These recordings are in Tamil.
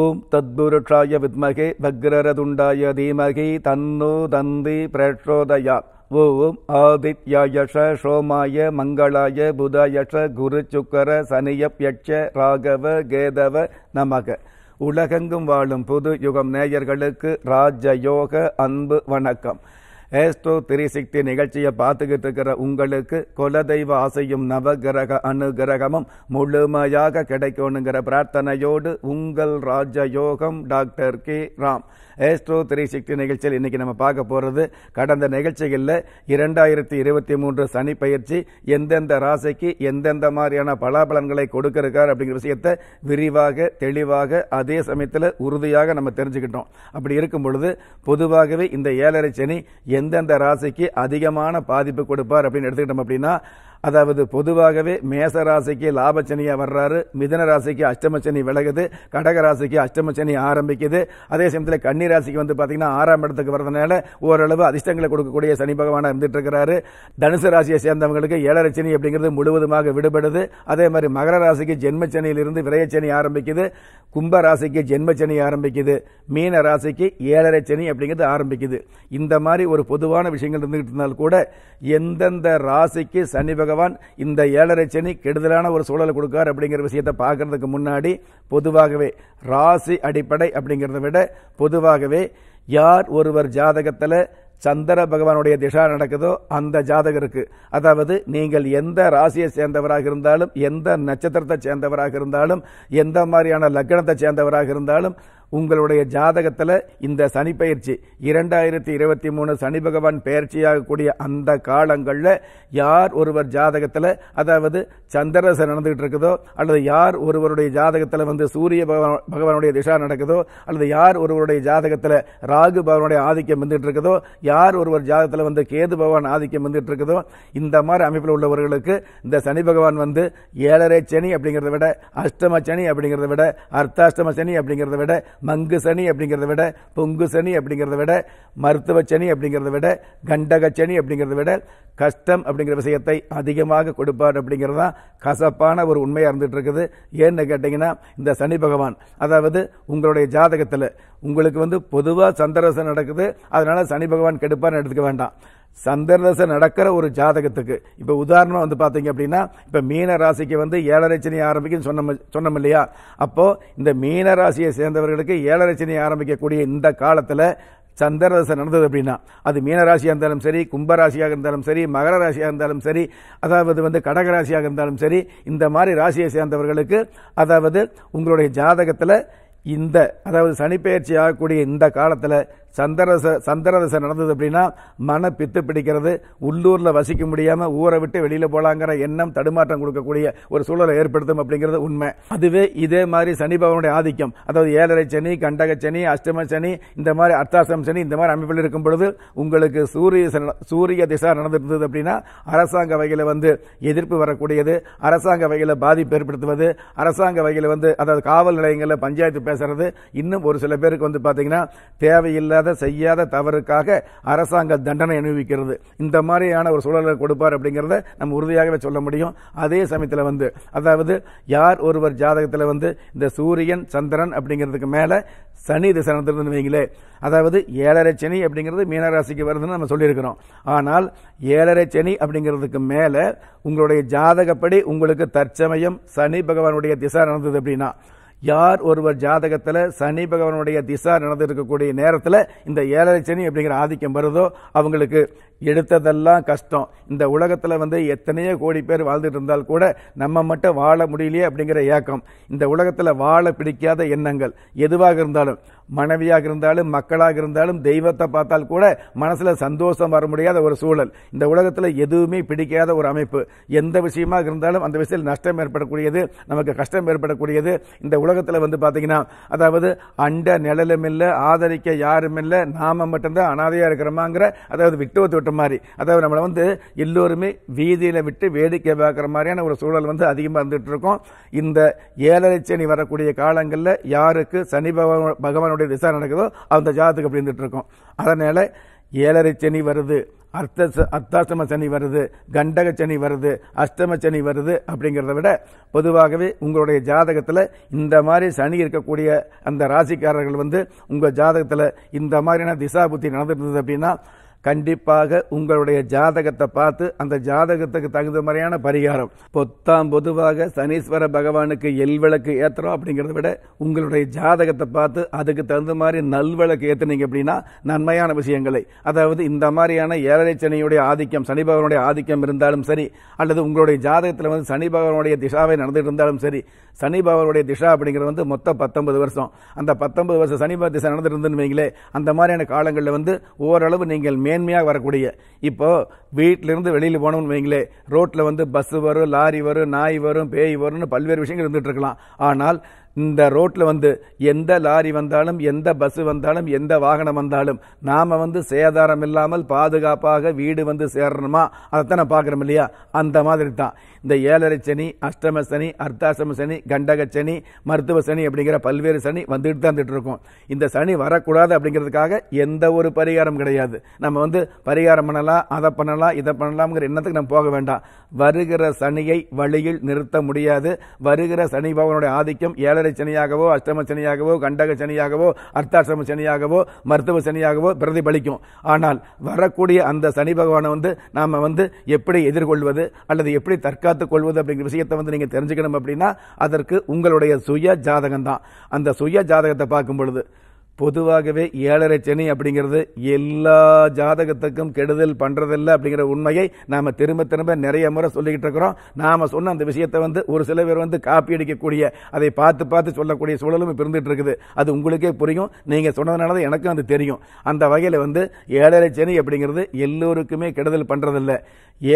ஓம் தத்புருஷாய வித்மகே வக்ரதுண்டாய தீமகி தன்னு தந்தி பிரச்சோதயா ஓம் ஆதித்யாயஷ சோமாய மங்களாய புதயஷ குரு சுக்கர சனியப்யட்ச ராகவ கேதவ நமக உலகெங்கும் வாழும் புது யுகம் நேயர்களுக்கு ராஜயோக அன்பு வணக்கம் ஏஸ்டோ திரிசக்தி நிகழ்ச்சியை பார்த்துக்கிட்டு இருக்கிற உங்களுக்கு குலதெய்வ ஆசையும் நவகிரக அனுகிரகமும் முழுமையாக கிடைக்கணுங்கிற பிரார்த்தனையோடு உங்கள் ராஜ யோகம் டாக்டர் கே ராம் ஏஸ்ட்ரோ திரை சக்தி நிகழ்ச்சியில் இன்னைக்கு நம்ம பார்க்க போகிறது கடந்த நிகழ்ச்சிகளில் இரண்டாயிரத்தி இருபத்தி மூன்று சனி பயிற்சி எந்தெந்த ராசிக்கு எந்தெந்த மாதிரியான பலாபலன்களை கொடுக்கிருக்கார் அப்படிங்கிற விஷயத்தை விரிவாக தெளிவாக அதே சமயத்தில் உறுதியாக நம்ம தெரிஞ்சுக்கிட்டோம் அப்படி இருக்கும் பொழுது பொதுவாகவே இந்த ஏழரை சனி எந்தெந்த ராசிக்கு அதிகமான பாதிப்பு கொடுப்பார் அப்படின்னு எடுத்துக்கிட்டோம் அப்படின்னா அதாவது பொதுவாகவே மேசராசிக்கு லாபச்சனியாக வர்றாரு மிதன ராசிக்கு அஷ்டமச்சனி விலகுது கடகராசிக்கு அஷ்டமச்சனி ஆரம்பிக்குது அதே சமயத்தில் கன்னி ராசிக்கு வந்து பார்த்தீங்கன்னா ஆறாம் இடத்துக்கு வரதுனால ஓரளவு அதிர்ஷ்டங்களை கொடுக்கக்கூடிய சனி பகவானாக இருந்துட்டு இருக்கிறாரு தனுசு ராசியை சேர்ந்தவங்களுக்கு ஏழரச்சனி அப்படிங்கிறது முழுவதுமாக விடுபடுது அதே மாதிரி மகர ராசிக்கு ஜென்மச்சனியிலிருந்து விரயச்சனி ஆரம்பிக்குது கும்ப ராசிக்கு ஜென்மச்சனி ஆரம்பிக்குது மீன ராசிக்கு ஏழரை சனி அப்படிங்கிறது ஆரம்பிக்குது இந்த மாதிரி ஒரு பொதுவான விஷயங்கள் இருந்துகிட்டு இருந்தால் கூட எந்தெந்த ராசிக்கு சனி பகவான் பகவான் இந்த ஏழரை சனி கெடுதலான ஒரு சூழலை கொடுக்கார் அப்படிங்கிற விஷயத்தை பார்க்கறதுக்கு முன்னாடி பொதுவாகவே ராசி அடிப்படை அப்படிங்கிறத விட பொதுவாகவே யார் ஒருவர் ஜாதகத்தில் சந்திர பகவானுடைய திசா நடக்குதோ அந்த ஜாதகருக்கு அதாவது நீங்கள் எந்த ராசியை சேர்ந்தவராக இருந்தாலும் எந்த நட்சத்திரத்தை சேர்ந்தவராக இருந்தாலும் எந்த மாதிரியான லக்கணத்தை சேர்ந்தவராக இருந்தாலும் உங்களுடைய ஜாதகத்தில் இந்த சனி பயிற்சி இரண்டாயிரத்தி இருபத்தி மூணு சனி பகவான் பெயர்ச்சியாகக்கூடிய அந்த காலங்களில் யார் ஒருவர் ஜாதகத்தில் அதாவது சந்திரசன் நடந்துகிட்டு இருக்குதோ அல்லது யார் ஒருவருடைய ஜாதகத்தில் வந்து சூரிய பகவான் பகவானுடைய திசா நடக்குதோ அல்லது யார் ஒருவருடைய ஜாதகத்தில் ராகு பகவானுடைய ஆதிக்கம் வந்துட்டு இருக்குதோ யார் ஒருவர் ஜாதகத்தில் வந்து கேது பகவான் ஆதிக்கம் வந்துட்டு இருக்குதோ இந்த மாதிரி அமைப்பில் உள்ளவர்களுக்கு இந்த சனி பகவான் வந்து ஏழரை சனி அப்படிங்கிறத விட அஷ்டம சனி அப்படிங்கிறத விட அர்த்தாஷ்டம சனி அப்படிங்கிறத விட மங்கு சனி அப்படிங்கிறத விட பொங்கு சனி அப்படிங்கிறத விட மருத்துவ சனி அப்படிங்கிறத விட கண்டக சனி அப்படிங்கிறத விட கஷ்டம் அப்படிங்கிற விஷயத்தை அதிகமாக கொடுப்பார் அப்படிங்கிறது தான் கசப்பான ஒரு உண்மையாக இருந்துகிட்டு இருக்குது ஏன்னு கேட்டிங்கன்னா இந்த சனி பகவான் அதாவது உங்களுடைய ஜாதகத்தில் உங்களுக்கு வந்து பொதுவாக சந்தரசம் நடக்குது அதனால் சனி பகவான் கெடுப்பார்னு எடுத்துக்க வேண்டாம் சந்திரதசை நடக்கிற ஒரு ஜாதகத்துக்கு இப்போ உதாரணம் வந்து பாத்தீங்க அப்படின்னா இப்போ மீன ராசிக்கு வந்து ஏழரச்சனை ஆரம்பிக்குன்னு ஆரம்பிக்கும் சொன்னோம் இல்லையா அப்போது இந்த மீன ராசியை சேர்ந்தவர்களுக்கு ஏழரச்சனை ஆரம்பிக்கக்கூடிய இந்த காலத்தில் சந்திரதசை நடந்தது அப்படின்னா அது மீனராசியாக இருந்தாலும் சரி கும்பராசியாக இருந்தாலும் சரி மகர ராசியாக இருந்தாலும் சரி அதாவது வந்து கடக ராசியாக இருந்தாலும் சரி இந்த மாதிரி ராசியை சேர்ந்தவர்களுக்கு அதாவது உங்களுடைய ஜாதகத்தில் இந்த அதாவது சனிப்பெயர்ச்சி ஆகக்கூடிய இந்த காலத்தில் சந்திரச சந்திரதசை நடந்தது அப்படின்னா மன பித்து பிடிக்கிறது உள்ளூரில் வசிக்க முடியாமல் ஊரை விட்டு வெளியில் போகலாங்கிற எண்ணம் தடுமாற்றம் கொடுக்கக்கூடிய ஒரு சூழலை ஏற்படுத்தும் அப்படிங்கிறது உண்மை அதுவே இதே மாதிரி சனி பகவனுடைய ஆதிக்கம் அதாவது ஏழரை சனி கண்டக சனி அஷ்டம சனி இந்த மாதிரி அர்த்தாசம் சனி இந்த மாதிரி அமைப்பில் இருக்கும் பொழுது உங்களுக்கு சூரிய சூரிய திசா நடந்திருந்தது அப்படின்னா அரசாங்க வகையில் வந்து எதிர்ப்பு வரக்கூடியது அரசாங்க வகையில் பாதிப்பு ஏற்படுத்துவது அரசாங்க வகையில் வந்து அதாவது காவல் நிலையங்களில் பஞ்சாயத்து பேசுறது இன்னும் ஒரு சில பேருக்கு வந்து பார்த்தீங்கன்னா தேவையில்லாத செய்யாத செய்யாத தவறுக்காக அரசாங்கம் தண்டனை அனுபவிக்கிறது இந்த மாதிரியான ஒரு சூழலை கொடுப்பார் அப்படிங்கிறத நம்ம உறுதியாகவே சொல்ல முடியும் அதே சமயத்தில் வந்து அதாவது யார் ஒருவர் ஜாதகத்தில் வந்து இந்த சூரியன் சந்திரன் அப்படிங்கிறதுக்கு மேலே சனி திசை வைங்களே அதாவது ஏழரை சனி அப்படிங்கிறது மீனராசிக்கு வருதுன்னு நம்ம சொல்லியிருக்கிறோம் ஆனால் ஏழரை சனி அப்படிங்கிறதுக்கு மேலே உங்களுடைய ஜாதகப்படி உங்களுக்கு தற்சமயம் சனி பகவானுடைய திசை நடந்தது அப்படின்னா யார் ஒருவர் ஜாதகத்தில் சனி பகவானுடைய திசா நடந்திருக்கக்கூடிய நேரத்தில் இந்த ஏழரை சனி அப்படிங்கிற ஆதிக்கம் வருதோ அவங்களுக்கு எடுத்ததெல்லாம் கஷ்டம் இந்த உலகத்தில் வந்து எத்தனையோ கோடி பேர் வாழ்ந்துட்டு இருந்தால் கூட நம்ம மட்டும் வாழ முடியலையே அப்படிங்கிற ஏக்கம் இந்த உலகத்தில் வாழ பிடிக்காத எண்ணங்கள் எதுவாக இருந்தாலும் மனைவியாக இருந்தாலும் மக்களாக இருந்தாலும் தெய்வத்தை பார்த்தால் கூட மனசில் சந்தோஷம் வர முடியாத ஒரு சூழல் இந்த உலகத்தில் எதுவுமே பிடிக்காத ஒரு அமைப்பு எந்த விஷயமாக இருந்தாலும் அந்த விஷயத்தில் நஷ்டம் ஏற்படக்கூடியது நமக்கு கஷ்டம் ஏற்படக்கூடியது இந்த உலகத்தில் வந்து பார்த்தீங்கன்னா அதாவது அண்ட நிழலும் இல்லை ஆதரிக்க யாரும் இல்லை நாம மட்டும்தான் அனாதையாக இருக்கிறோமாங்கிற அதாவது விட்டுவத்து விட்டு பண்ணுற மாதிரி அதாவது நம்மளை வந்து எல்லோருமே வீதியில் விட்டு வேடிக்கை பார்க்குற மாதிரியான ஒரு சூழல் வந்து அதிகமாக இருந்துகிட்டு இருக்கும் இந்த ஏழரை சனி வரக்கூடிய காலங்களில் யாருக்கு சனி பகவான் பகவானுடைய திசா நடக்குதோ அந்த ஜாதத்துக்கு அப்படி இருந்துகிட்டு அதனால் ஏழரை சனி வருது அர்த்த அர்த்தாஷ்டம சனி வருது கண்டக சனி வருது அஷ்டம சனி வருது அப்படிங்கிறத விட பொதுவாகவே உங்களுடைய ஜாதகத்தில் இந்த மாதிரி சனி இருக்கக்கூடிய அந்த ராசிக்காரர்கள் வந்து உங்கள் ஜாதகத்தில் இந்த மாதிரியான திசா புத்தி நடந்துட்டு இருந்தது அப்படின்னா கண்டிப்பாக உங்களுடைய ஜாதகத்தை பார்த்து அந்த ஜாதகத்துக்கு தகுந்த மாதிரியான பரிகாரம் பொத்தாம் பொதுவாக சனீஸ்வர பகவானுக்கு எல் விளக்கு ஏற்றுறோம் அப்படிங்கிறத விட உங்களுடைய ஜாதகத்தை பார்த்து அதுக்கு தகுந்த மாதிரி நல்விளக்கு ஏத்துனீங்க அப்படின்னா நன்மையான விஷயங்களை அதாவது இந்த மாதிரியான ஏழரை சனியுடைய ஆதிக்கம் சனி பகவானுடைய ஆதிக்கம் இருந்தாலும் சரி அல்லது உங்களுடைய ஜாதகத்தில் வந்து சனி பகவானுடைய திசாவை நடந்துட்டு இருந்தாலும் சரி சனி பகவானுடைய திசா அப்படிங்கிறது வந்து மொத்தம் பத்தொன்பது வருஷம் அந்த பத்தொன்பது வருஷம் சனி திசை நடந்துட்டு இருந்துன்னு வைங்களே அந்த மாதிரியான காலங்களில் வந்து ஓரளவு நீங்கள் மேன்மையாக வரக்கூடிய இப்போது வீட்டிலேருந்து வெளியில் போனோம்னு வைங்களே ரோட்டில் வந்து பஸ்ஸு வரும் லாரி வரும் நாய் வரும் பேய் வரும்னு பல்வேறு விஷயங்கள் இருந்துட்டு இருக்கலாம் ஆனால் இந்த ரோட்டில் வந்து எந்த லாரி வந்தாலும் எந்த பஸ் வந்தாலும் எந்த வாகனம் வந்தாலும் நாம் வந்து சேதாரம் இல்லாமல் பாதுகாப்பாக வீடு வந்து சேரணுமா அதைத்தான் நான் பார்க்குறோம் இல்லையா அந்த மாதிரி தான் இந்த ஏழரை சனி அஷ்டம சனி அர்த்தாசம சனி கண்டக சனி மருத்துவ சனி அப்படிங்கிற பல்வேறு சனி வந்துட்டு தான் இருக்கும் இந்த சனி வரக்கூடாது அப்படிங்கிறதுக்காக எந்த ஒரு பரிகாரம் கிடையாது நம்ம வந்து பரிகாரம் பண்ணலாம் அதை பண்ணலாம் இதை பண்ணலாம்ங்கிற எண்ணத்துக்கு நம்ம போக வேண்டாம் வருகிற சனியை வழியில் நிறுத்த முடியாது வருகிற சனி பகவனுடைய ஆதிக்கம் ஏழரை சனியாகவோ அஷ்டம சனியாகவோ கண்டக சனியாகவோ அர்த்தாசிரம சனியாகவோ மருத்துவ சனியாகவோ பிரதிபலிக்கும் ஆனால் வரக்கூடிய அந்த சனி பகவானை வந்து நாம் வந்து எப்படி எதிர்கொள்வது அல்லது எப்படி தற்காத்துக் கொள்வது அப்படிங்கிற விஷயத்தை வந்து நீங்கள் தெரிஞ்சுக்கணும் அப்படின்னா அதற்கு உங்களுடைய சுய ஜாதகம் தான் அந்த சுய ஜாதகத்தை பார்க்கும் பொழுது பொதுவாகவே ஏழரை சனி அப்படிங்கிறது எல்லா ஜாதகத்துக்கும் கெடுதல் பண்றதில்ல அப்படிங்கிற உண்மையை நாம திரும்ப திரும்ப நிறைய முறை சொல்லிக்கிட்டு இருக்கிறோம் நாம சொன்ன அந்த விஷயத்தை வந்து ஒரு சில பேர் வந்து காப்பி அடிக்கக்கூடிய அதை பார்த்து பார்த்து சொல்லக்கூடிய சூழலும் இருந்துட்டு இருக்குது அது உங்களுக்கே புரியும் நீங்க சொன்னதுனால தான் எனக்கும் அது தெரியும் அந்த வகையில் வந்து ஏழரை சனி அப்படிங்கிறது எல்லோருக்குமே கெடுதல் பண்றதில்ல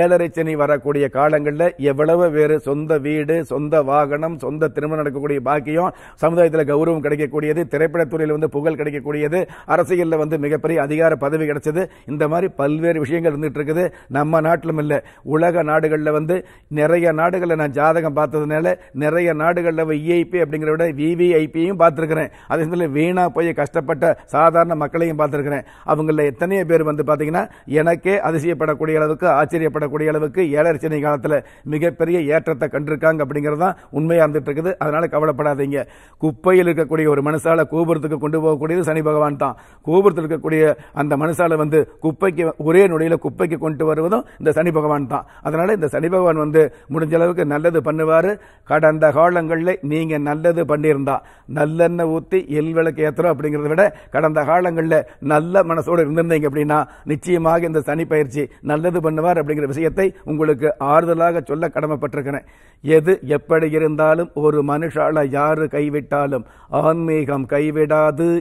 ஏழரை சனி வரக்கூடிய காலங்களில் எவ்வளவு பேர் சொந்த வீடு சொந்த வாகனம் சொந்த திருமணம் நடக்கக்கூடிய பாக்கியம் சமுதாயத்தில் கௌரவம் கிடைக்கக்கூடியது திரைப்படத்துறையில் வந்து புகழ் கிடைக்கக்கூடியது அரசியலில் வந்து மிகப்பெரிய அதிகார பதவி கிடைச்சது இந்த மாதிரி பல்வேறு விஷயங்கள் இருந்துகிட்டு இருக்குது நம்ம நாட்டிலும் இல்லை உலக நாடுகளில் வந்து நிறைய நாடுகளில் நான் ஜாதகம் பார்த்ததுனால நிறைய நாடுகளில் இஐபி e அப்படிங்கிற விட விவிஐபியும் பார்த்துருக்கிறேன் அதே சமயத்தில் வீணாக போய் கஷ்டப்பட்ட சாதாரண மக்களையும் பார்த்துருக்கிறேன் அவங்களில் எத்தனையோ பேர் வந்து பார்த்தீங்கன்னா எனக்கே அதிசயப்படக்கூடிய அளவுக்கு ஆச்சரியப்படக்கூடிய அளவுக்கு ஏழரை காலத்தில் மிகப்பெரிய ஏற்றத்தை கண்டிருக்காங்க அப்படிங்கிறது தான் உண்மையாக இருந்துட்டு இருக்குது அதனால் கவலைப்படாதீங்க குப்பையில் இருக்கக்கூடிய ஒரு மனசால கூபுரத்துக்கு கொண்டு போக போகக்கூடியது சனி பகவான் தான் கோபுரத்தில் இருக்கக்கூடிய அந்த மனுஷால வந்து குப்பைக்கு ஒரே நொடியில் குப்பைக்கு கொண்டு வருவதும் இந்த சனி பகவான் தான் அதனால இந்த சனி பகவான் வந்து முடிஞ்ச அளவுக்கு நல்லது பண்ணுவார் கடந்த காலங்களில் நீங்க நல்லது பண்ணியிருந்தா நல்லெண்ணெய் ஊற்றி எல் விளக்கு ஏத்துறோம் அப்படிங்கிறத விட கடந்த காலங்களில் நல்ல மனசோடு இருந்திருந்தீங்க அப்படின்னா நிச்சயமாக இந்த சனி பயிற்சி நல்லது பண்ணுவார் அப்படிங்கிற விஷயத்தை உங்களுக்கு ஆறுதலாக சொல்ல கடமைப்பட்டிருக்கிறேன் எது எப்படி இருந்தாலும் ஒரு மனுஷால யாரு கைவிட்டாலும் ஆன்மீகம் கைவிடாது